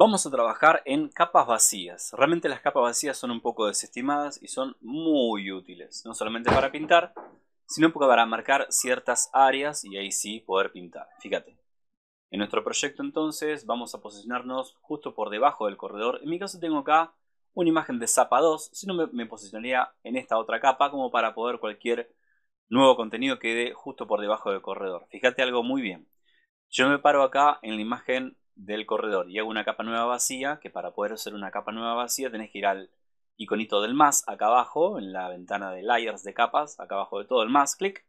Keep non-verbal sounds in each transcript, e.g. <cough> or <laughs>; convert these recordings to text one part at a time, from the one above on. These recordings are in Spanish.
Vamos a trabajar en capas vacías. Realmente las capas vacías son un poco desestimadas y son muy útiles. No solamente para pintar, sino para marcar ciertas áreas y ahí sí poder pintar. Fíjate. En nuestro proyecto entonces vamos a posicionarnos justo por debajo del corredor. En mi caso tengo acá una imagen de Zapa 2, si no me, posicionaría en esta otra capa como para poder cualquier nuevo contenido quede justo por debajo del corredor. Fíjate algo muy bien. Yo me paro acá en la imagen del corredor y hago una capa nueva vacía, que para poder hacer una capa nueva vacía tenés que ir al iconito del más acá abajo, en la ventana de layers de capas, acá abajo de todo el más, clic.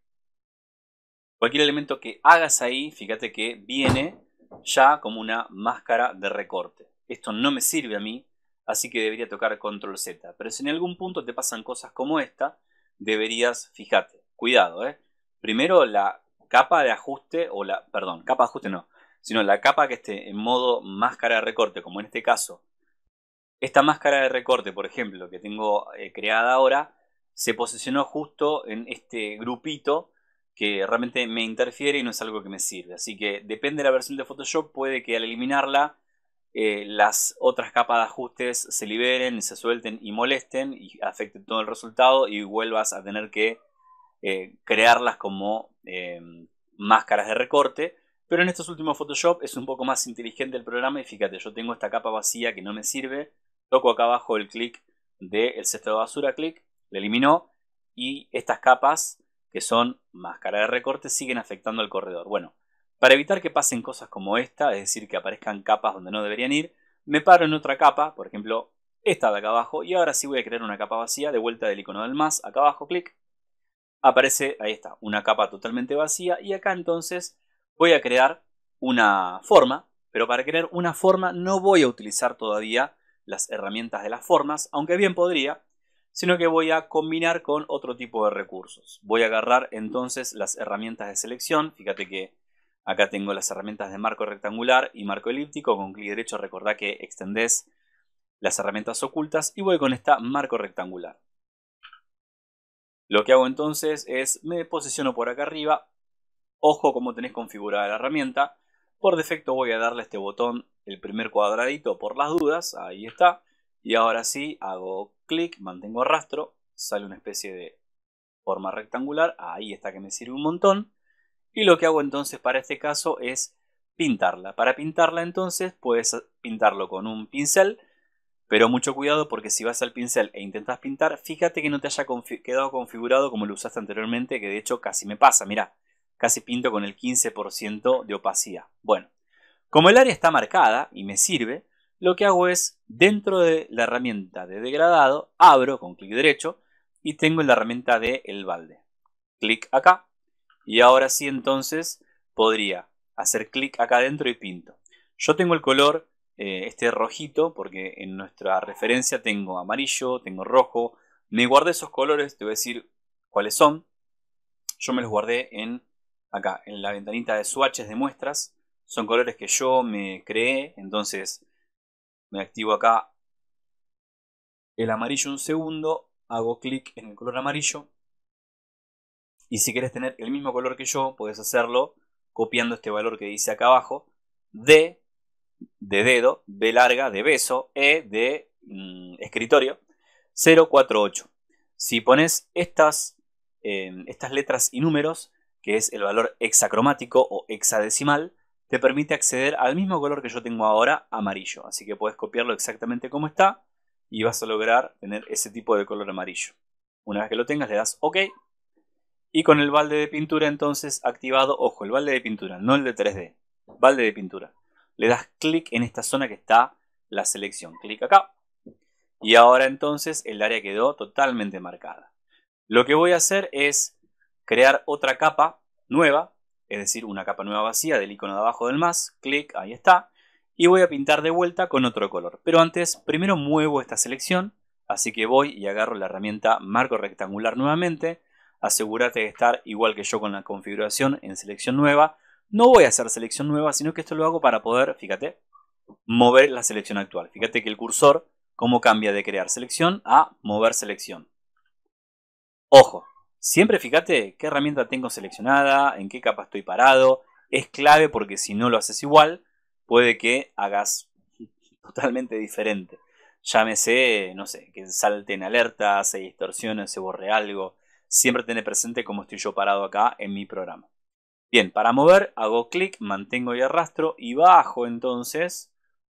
Cualquier elemento que hagas ahí, fíjate que viene ya como una máscara de recorte. Esto no me sirve a mí, así que debería tocar control Z. Pero si en algún punto te pasan cosas como esta, deberías, fíjate, cuidado, ¿eh? Primero la capa de ajuste, o la, perdón, capa de ajuste no, sino la capa que esté en modo máscara de recorte, como en este caso. Esta máscara de recorte, por ejemplo, que tengo eh, creada ahora, se posicionó justo en este grupito que realmente me interfiere y no es algo que me sirve. Así que depende de la versión de Photoshop, puede que al eliminarla eh, las otras capas de ajustes se liberen, se suelten y molesten y afecten todo el resultado y vuelvas a tener que eh, crearlas como máscaras de recorte pero en estos últimos Photoshop es un poco más inteligente el programa y fíjate, yo tengo esta capa vacía que no me sirve, toco acá abajo el clic del cesto de basura, clic, le eliminó y estas capas que son máscara de recorte siguen afectando al corredor. Bueno, para evitar que pasen cosas como esta, es decir, que aparezcan capas donde no deberían ir, me paro en otra capa, por ejemplo, esta de acá abajo, y ahora sí voy a crear una capa vacía, de vuelta del icono del más, acá abajo, clic, aparece, ahí está, una capa totalmente vacía, y acá entonces voy a crear una forma, pero para crear una forma no voy a utilizar todavía las herramientas de las formas, aunque bien podría, sino que voy a combinar con otro tipo de recursos. Voy a agarrar entonces las herramientas de selección, fíjate que acá tengo las herramientas de marco rectangular y marco elíptico, con clic derecho recordá que extendés las herramientas ocultas y voy con esta marco rectangular. Lo que hago entonces es me posiciono por acá arriba, Ojo como tenés configurada la herramienta. Por defecto voy a darle a este botón el primer cuadradito por las dudas. Ahí está. Y ahora sí, hago clic, mantengo rastro. Sale una especie de forma rectangular. Ahí está que me sirve un montón. Y lo que hago entonces para este caso es pintarla. Para pintarla entonces puedes pintarlo con un pincel. Pero mucho cuidado porque si vas al pincel e intentas pintar, fíjate que no te haya quedado configurado como lo usaste anteriormente, que de hecho casi me pasa, mirá casi pinto con el 15% de opacidad. Bueno, como el área está marcada y me sirve, lo que hago es, dentro de la herramienta de degradado, abro con clic derecho y tengo la herramienta de el balde. Clic acá y ahora sí entonces podría hacer clic acá adentro y pinto. Yo tengo el color, eh, este rojito, porque en nuestra referencia tengo amarillo, tengo rojo. Me guardé esos colores, te voy a decir cuáles son. Yo me los guardé en acá en la ventanita de swatches de muestras. Son colores que yo me creé, entonces me activo acá el amarillo un segundo, hago clic en el color amarillo. Y si quieres tener el mismo color que yo, puedes hacerlo copiando este valor que dice acá abajo. D de dedo, B larga, de beso, E de mm, escritorio, 048. Si pones estas, eh, estas letras y números, que es el valor hexacromático o hexadecimal, te permite acceder al mismo color que yo tengo ahora, amarillo. Así que puedes copiarlo exactamente como está y vas a lograr tener ese tipo de color amarillo. Una vez que lo tengas le das OK. Y con el balde de pintura entonces activado, ojo, el balde de pintura, no el de 3D, balde de pintura. Le das clic en esta zona que está la selección, clic acá. Y ahora entonces el área quedó totalmente marcada. Lo que voy a hacer es crear otra capa nueva, es decir, una capa nueva vacía del icono de abajo del más, clic, ahí está, y voy a pintar de vuelta con otro color. Pero antes, primero muevo esta selección, así que voy y agarro la herramienta marco rectangular nuevamente, asegúrate de estar igual que yo con la configuración en selección nueva, no voy a hacer selección nueva, sino que esto lo hago para poder, fíjate, mover la selección actual. Fíjate que el cursor, cómo cambia de crear selección a mover selección. Ojo, Siempre fíjate qué herramienta tengo seleccionada, en qué capa estoy parado. Es clave porque si no lo haces igual, puede que hagas <laughs> totalmente diferente. Llámese, no sé, que salten alertas, se distorsionen, se borre algo. Siempre tener presente cómo estoy yo parado acá en mi programa. Bien, para mover hago clic, mantengo y arrastro y bajo entonces.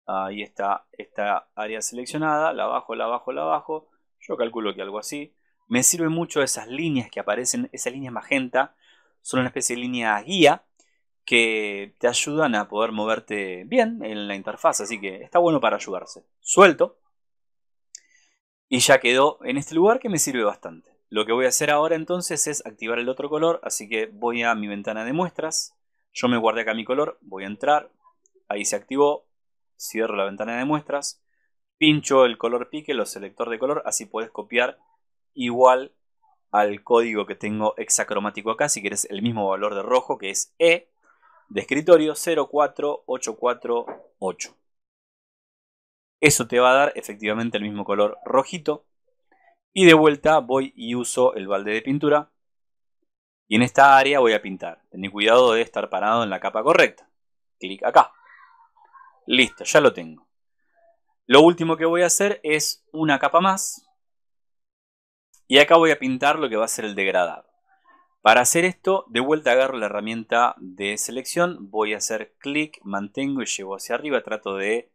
Ahí está esta área seleccionada, la bajo, la bajo, la bajo. Yo calculo que algo así. Me sirven mucho esas líneas que aparecen, esas líneas magenta, son una especie de línea guía que te ayudan a poder moverte bien en la interfaz, así que está bueno para ayudarse. Suelto y ya quedó en este lugar que me sirve bastante. Lo que voy a hacer ahora entonces es activar el otro color, así que voy a mi ventana de muestras, yo me guardé acá mi color, voy a entrar, ahí se activó, cierro la ventana de muestras, pincho el color pique, los selector de color, así puedes copiar igual al código que tengo hexacromático acá, si quieres el mismo valor de rojo que es E de escritorio 04848. Eso te va a dar efectivamente el mismo color rojito. Y de vuelta voy y uso el balde de pintura. Y en esta área voy a pintar. Ten cuidado de estar parado en la capa correcta. Clic acá. Listo, ya lo tengo. Lo último que voy a hacer es una capa más y acá voy a pintar lo que va a ser el degradado. Para hacer esto, de vuelta agarro la herramienta de selección, voy a hacer clic, mantengo y llevo hacia arriba, trato de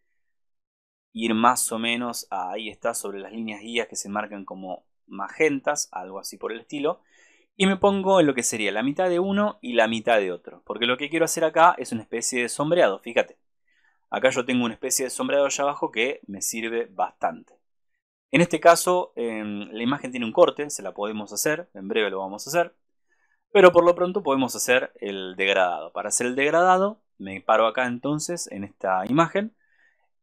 ir más o menos, a, ahí está, sobre las líneas guías que se marcan como magentas, algo así por el estilo. Y me pongo en lo que sería la mitad de uno y la mitad de otro. Porque lo que quiero hacer acá es una especie de sombreado, fíjate. Acá yo tengo una especie de sombreado allá abajo que me sirve bastante. En este caso, em, la imagen tiene un corte, se la podemos hacer, en breve lo vamos a hacer. Pero por lo pronto podemos hacer el degradado. Para hacer el degradado, me paro acá entonces en esta imagen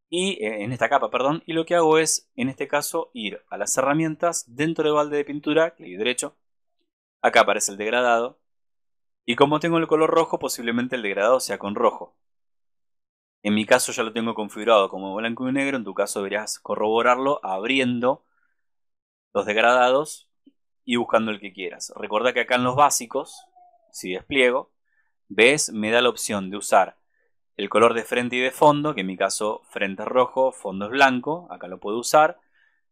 y eh, en esta capa, perdón, y lo que hago es, en este caso, ir a las herramientas dentro del balde de pintura, clic derecho, acá aparece el degradado, y como tengo el color rojo, posiblemente el degradado sea con rojo. En mi caso ya lo tengo configurado como blanco y negro, en tu caso deberías corroborarlo abriendo los degradados y buscando el que quieras. Recuerda que acá en los básicos, si despliego, ves, me da la opción de usar el color de frente y de fondo, que en mi caso frente es rojo, fondo es blanco, acá lo puedo usar.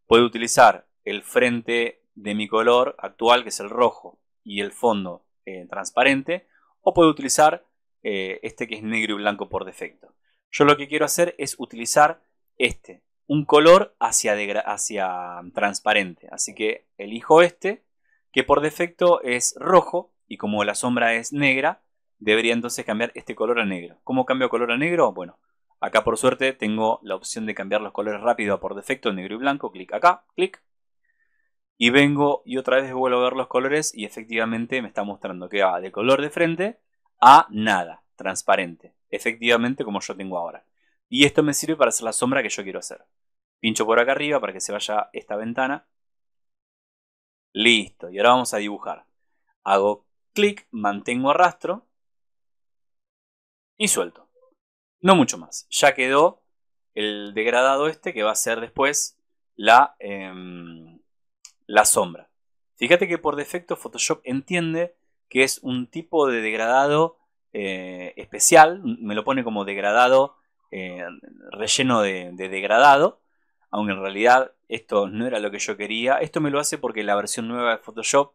Puedo utilizar el frente de mi color actual, que es el rojo, y el fondo eh, transparente, o puedo utilizar eh, este que es negro y blanco por defecto. Yo lo que quiero hacer es utilizar este, un color hacia, transparente. Así que elijo este, que por defecto es rojo, y como la sombra es negra, debería entonces cambiar este color a negro. ¿Cómo cambio color a negro? Bueno, acá por suerte tengo la opción de cambiar los colores rápido por defecto, negro y blanco, clic acá, clic. Y vengo y otra vez vuelvo a ver los colores y efectivamente me está mostrando que va de color de frente a nada, transparente efectivamente como yo tengo ahora. Y esto me sirve para hacer la sombra que yo quiero hacer. Pincho por acá arriba para que se vaya esta ventana. Listo, y ahora vamos a dibujar. Hago clic, mantengo arrastro y suelto. No mucho más, ya quedó el degradado este que va a ser después la, em, la sombra. Fíjate que por defecto Photoshop entiende que es un tipo de degradado eh, especial, me lo pone como degradado, eh, relleno de, degradado, aunque en realidad esto no era lo que yo quería. Esto me lo hace porque la versión nueva de Photoshop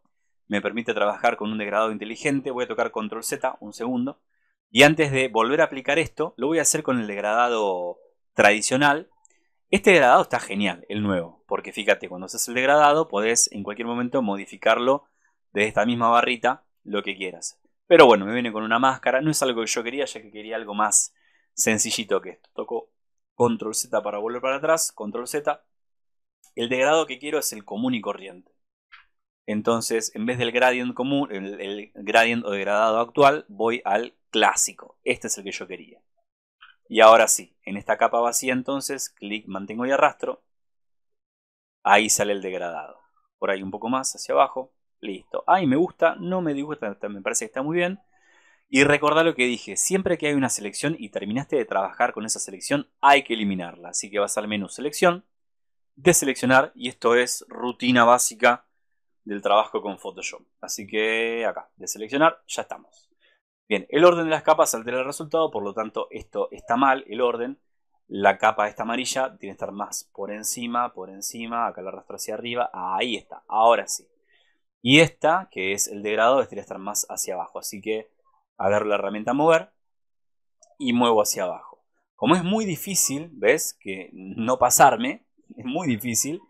me permite trabajar con un degradado inteligente. Voy a tocar control Z un segundo. Y antes de volver a aplicar esto, lo voy a hacer con el degradado tradicional. Este degradado está genial, el nuevo, porque fíjate, cuando haces el degradado podés en cualquier momento modificarlo de esta misma barrita, lo que quieras. Pero bueno, me viene con una máscara. No es algo que yo quería, ya que quería algo más sencillito que esto. Toco control Z para volver para atrás, control Z. El degradado que quiero es el común y corriente. Entonces, en vez del gradient común, el, el gradient o degradado actual, voy al clásico. Este es el que yo quería. Y ahora sí, en esta capa vacía entonces, clic, mantengo y arrastro. Ahí sale el degradado. Por ahí un poco más, hacia abajo. Listo. ahí me gusta, no me disgusta, me parece que está muy bien. Y recordá lo que dije, siempre que hay una selección y terminaste de trabajar con esa selección, hay que eliminarla. Así que vas al menú selección, deseleccionar, y esto es rutina básica del trabajo con Photoshop. Así que acá, deseleccionar, ya estamos. Bien, el orden de las capas altera el resultado, por lo tanto esto está mal, el orden. La capa está amarilla, tiene que estar más por encima, por encima, acá la arrastro hacia arriba, ahí está, ahora sí. Y esta, que es el degrado, debería estar más hacia abajo. Así que agarro la herramienta mover y muevo hacia abajo. Como es muy difícil, ¿ves? Que no pasarme, es muy difícil.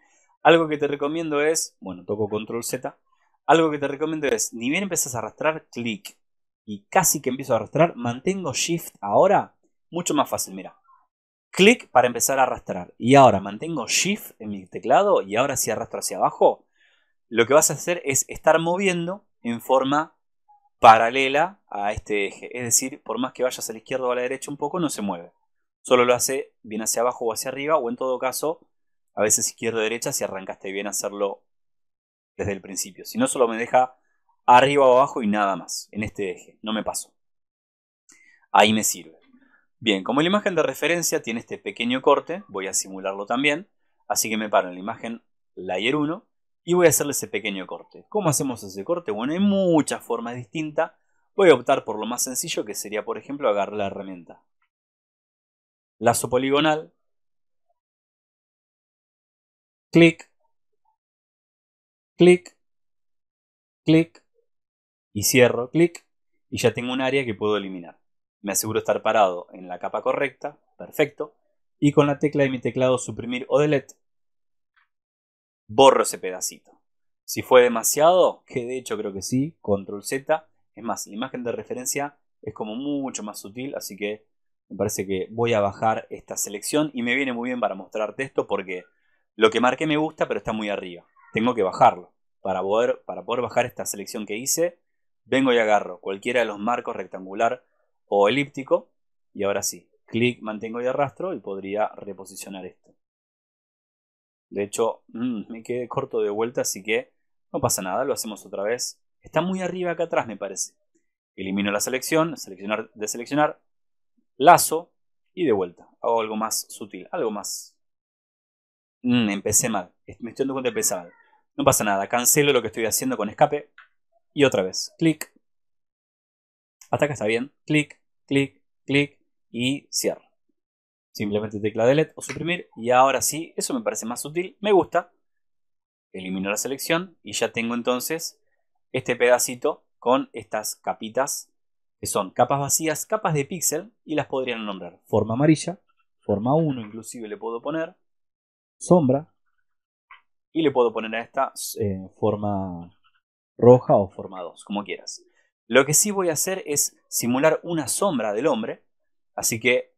Algo que te recomiendo es, bueno, toco control Z. Algo que te recomiendo es, ni bien empiezas a arrastrar, clic. Y casi que empiezo a arrastrar, mantengo shift ahora, mucho más fácil, mira. Clic para empezar a arrastrar. Y ahora mantengo shift en mi teclado y ahora si arrastro hacia abajo, lo que vas a hacer es estar moviendo en forma paralela a este eje. Es decir, por más que vayas a la izquierda o a la derecha un poco, no se mueve. Solo lo hace bien hacia abajo o hacia arriba, o en todo caso, a veces izquierda o derecha si arrancaste bien hacerlo desde el principio. Si no, solo me deja arriba o abajo y nada más, en este eje. No me paso. Ahí me sirve. Bien, como la imagen de referencia tiene este pequeño corte, voy a simularlo también. Así que me paro en la imagen layer 1 y voy a hacerle ese pequeño corte. ¿Cómo hacemos ese corte? Bueno, hay muchas formas distintas. Voy a optar por lo más sencillo que sería, por ejemplo, agarrar la herramienta. Lazo poligonal. Clic. Clic. Clic. Y cierro. Clic. Y ya tengo un área que puedo eliminar. Me aseguro estar parado en la capa correcta. Perfecto. Y con la tecla de mi teclado suprimir o delete borro ese pedacito. Si fue demasiado, que de hecho creo que sí, control Z. Es más, la imagen de referencia es como mucho más sutil, así que me parece que voy a bajar esta selección y me viene muy bien para mostrarte esto porque lo que marqué me gusta, pero está muy arriba. Tengo que bajarlo. Para poder, para poder bajar esta selección que hice, vengo y agarro cualquiera de los marcos rectangular o elíptico y ahora sí, clic, mantengo y arrastro y podría reposicionar esto. De hecho, mm, me quedé corto de vuelta, así que no pasa nada, lo hacemos otra vez. Está muy arriba acá atrás, me parece. Elimino la selección, seleccionar, deseleccionar, lazo y de vuelta. Hago algo más sutil, algo más... Mm, empecé mal, me estoy dando cuenta que empecé mal. No pasa nada, cancelo lo que estoy haciendo con escape y otra vez. Clic. Hasta acá está bien. Clic, clic, clic y cierro. Simplemente tecla delete o suprimir y ahora sí, eso me parece más sutil me gusta. Elimino la selección y ya tengo entonces este pedacito con estas capitas que son capas vacías, capas de píxel y las podrían nombrar forma amarilla, forma 1 inclusive le puedo poner, sombra y le puedo poner a esta eh, forma roja o forma 2, como quieras. Lo que sí voy a hacer es simular una sombra del hombre, así que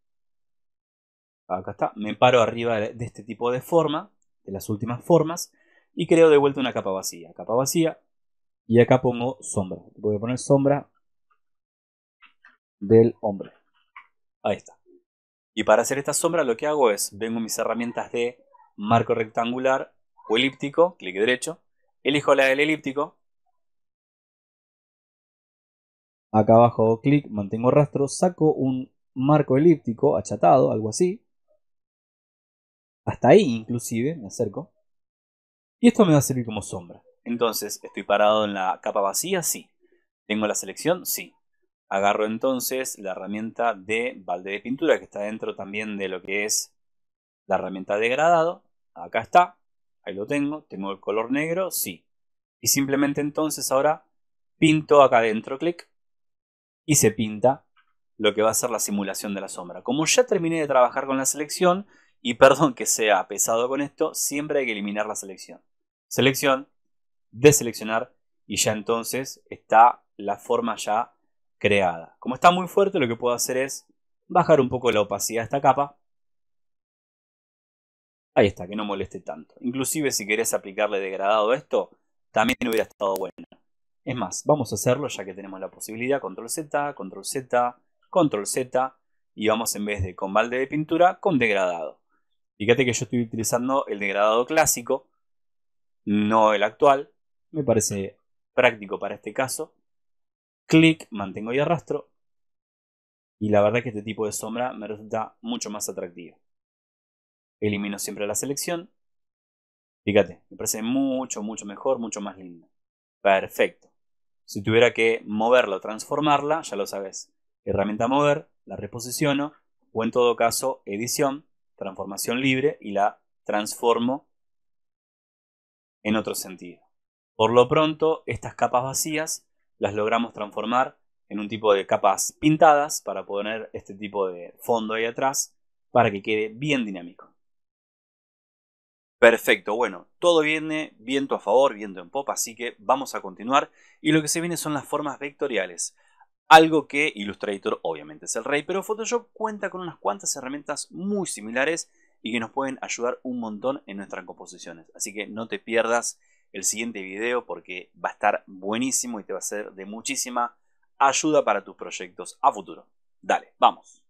acá está, me paro arriba de este tipo de forma, de las últimas formas, y creo de vuelta una capa vacía, capa vacía, y acá pongo sombra, voy a poner sombra del hombre, ahí está. Y para hacer esta sombra lo que hago es, vengo mis herramientas de marco rectangular o elíptico, clic derecho, elijo la del elíptico, acá abajo clic, mantengo rastro, saco un marco elíptico achatado, algo así, hasta ahí inclusive me acerco. Y esto me va a servir como sombra. Entonces, ¿estoy parado en la capa vacía? Sí. ¿Tengo la selección? Sí. Agarro entonces la herramienta de balde de pintura que está dentro también de lo que es la herramienta degradado. Acá está. Ahí lo tengo. Tengo el color negro. Sí. Y simplemente entonces ahora pinto acá adentro, clic. Y se pinta lo que va a ser la simulación de la sombra. Como ya terminé de trabajar con la selección, y perdón que sea pesado con esto, siempre hay que eliminar la selección. Selección, deseleccionar y ya entonces está la forma ya creada. Como está muy fuerte, lo que puedo hacer es bajar un poco la opacidad de esta capa. Ahí está, que no moleste tanto. Inclusive si querés aplicarle degradado a esto, también hubiera estado bueno. Es más, vamos a hacerlo ya que tenemos la posibilidad. Control Z, Control Z, Control Z. Y vamos en vez de con balde de pintura, con degradado. Fíjate que yo estoy utilizando el degradado clásico, no el actual. Me parece práctico para este caso. Clic, mantengo y arrastro. Y la verdad que este tipo de sombra me resulta mucho más atractivo. Elimino siempre la selección. Fíjate, me parece mucho, mucho mejor, mucho más lindo. Perfecto. Si tuviera que moverla o transformarla, ya lo sabes. Herramienta mover, la reposiciono o en todo caso edición transformación libre y la transformo en otro sentido. Por lo pronto, estas capas vacías las logramos transformar en un tipo de capas pintadas para poner este tipo de fondo ahí atrás para que quede bien dinámico. Perfecto, bueno, todo viene viento a favor, viento en popa, así que vamos a continuar y lo que se viene son las formas vectoriales. Algo que Illustrator obviamente es el rey, pero Photoshop cuenta con unas cuantas herramientas muy similares y que nos pueden ayudar un montón en nuestras composiciones. Así que no te pierdas el siguiente video porque va a estar buenísimo y te va a ser de muchísima ayuda para tus proyectos a futuro. Dale, vamos.